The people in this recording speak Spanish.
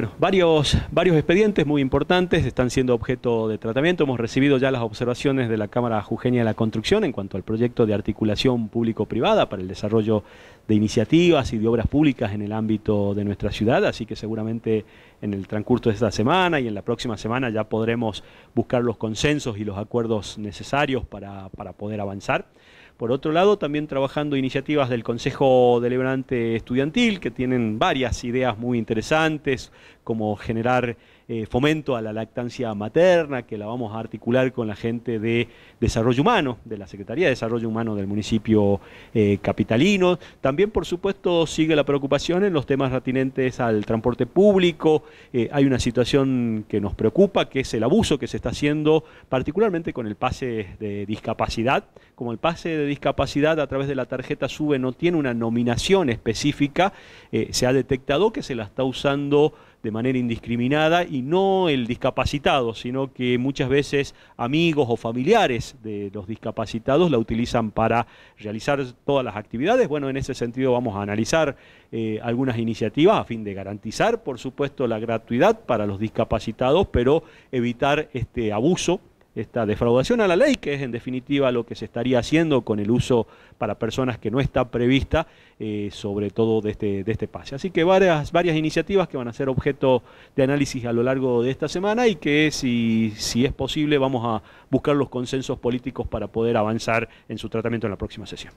Bueno, varios, varios expedientes muy importantes están siendo objeto de tratamiento. Hemos recibido ya las observaciones de la Cámara Jujeña de la Construcción en cuanto al proyecto de articulación público-privada para el desarrollo de iniciativas y de obras públicas en el ámbito de nuestra ciudad, así que seguramente en el transcurso de esta semana y en la próxima semana ya podremos buscar los consensos y los acuerdos necesarios para poder avanzar. Por otro lado, también trabajando iniciativas del Consejo Deliberante Estudiantil, que tienen varias ideas muy interesantes, como generar eh, fomento a la lactancia materna, que la vamos a articular con la gente de Desarrollo Humano, de la Secretaría de Desarrollo Humano del municipio eh, capitalino. También, por supuesto, sigue la preocupación en los temas retinentes al transporte público. Eh, hay una situación que nos preocupa, que es el abuso que se está haciendo, particularmente con el pase de discapacidad. Como el pase de discapacidad a través de la tarjeta SUBE no tiene una nominación específica, se ha detectado que se la está usando de manera indiscriminada y no el discapacitado, sino que muchas veces amigos o familiares de los discapacitados la utilizan para realizar todas las actividades. Bueno, en ese sentido vamos a analizar eh, algunas iniciativas a fin de garantizar, por supuesto, la gratuidad para los discapacitados, pero evitar este abuso esta defraudación a la ley, que es en definitiva lo que se estaría haciendo con el uso para personas que no está prevista, eh, sobre todo de este, de este pase. Así que varias, varias iniciativas que van a ser objeto de análisis a lo largo de esta semana y que si, si es posible vamos a buscar los consensos políticos para poder avanzar en su tratamiento en la próxima sesión.